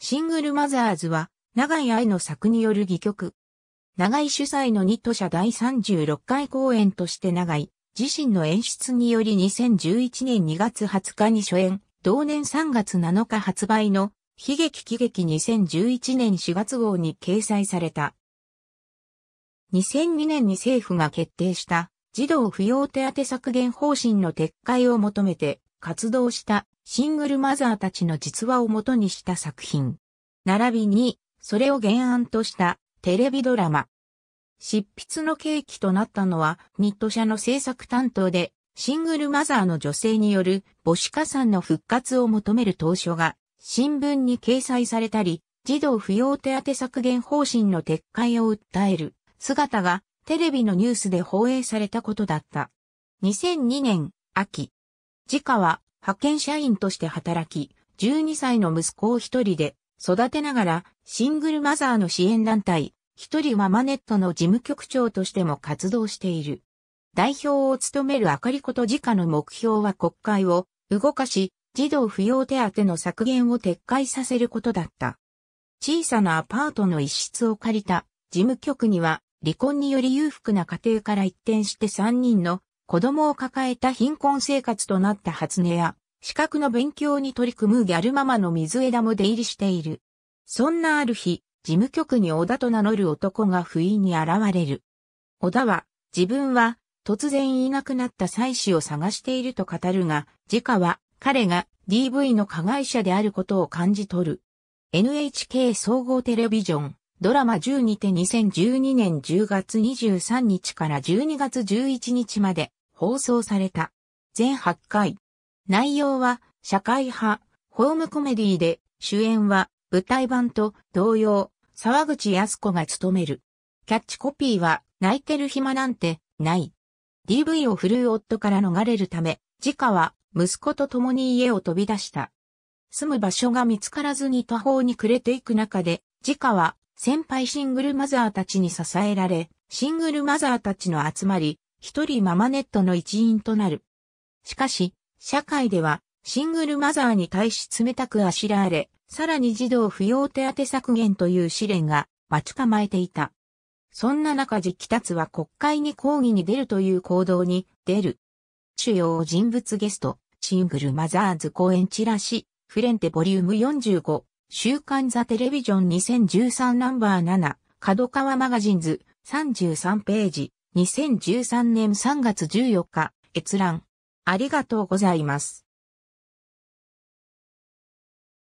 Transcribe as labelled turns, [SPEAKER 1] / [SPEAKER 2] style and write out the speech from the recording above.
[SPEAKER 1] シングルマザーズは、長井愛の作による戯曲。長井主催のニット社第36回公演として長井、自身の演出により2011年2月20日に初演、同年3月7日発売の、悲劇喜劇2011年4月号に掲載された。2002年に政府が決定した、児童扶養手当削減方針の撤回を求めて活動したシングルマザーたちの実話を元にした作品。並びに、それを原案としたテレビドラマ。執筆の契機となったのは、ニット社の制作担当で、シングルマザーの女性による母子加算の復活を求める当初が、新聞に掲載されたり、児童扶養手当削減方針の撤回を訴える姿がテレビのニュースで放映されたことだった。2002年秋。自家は派遣社員として働き、12歳の息子を一人で育てながら、シングルマザーの支援団体、一人ママネットの事務局長としても活動している。代表を務めるあかりこと家の目標は国会を動かし、児童扶養手当の削減を撤回させることだった。小さなアパートの一室を借りた事務局には、離婚により裕福な家庭から一転して3人の子供を抱えた貧困生活となった初音や、資格の勉強に取り組むギャルママの水枝も出入りしている。そんなある日、事務局に小田と名乗る男が不意に現れる。小田は、自分は、突然いなくなった妻子を探していると語るが、自家は、彼が DV の加害者であることを感じ取る。NHK 総合テレビジョン、ドラマ12て2012年10月23日から12月11日まで、放送された。全8回。内容は社会派、ホームコメディで、主演は舞台版と同様、沢口康子が務める。キャッチコピーは、泣いてる暇なんて、ない。DV を振るう夫から逃れるため、自家は息子と共に家を飛び出した。住む場所が見つからずに途方に暮れていく中で、自家は先輩シングルマザーたちに支えられ、シングルマザーたちの集まり、一人ママネットの一員となる。しかし、社会では、シングルマザーに対し冷たくあしらわれ、さらに児童扶養手当削減という試練が待ち構えていた。そんな中時期達は国会に抗議に出るという行動に出る。主要人物ゲスト、シングルマザーズ公演チラシ、フレンテボリューム45、週刊ザテレビジョン2013ナンバー7、角川マガジンズ33ページ。2013年3月14日、閲覧。ありがとうございます。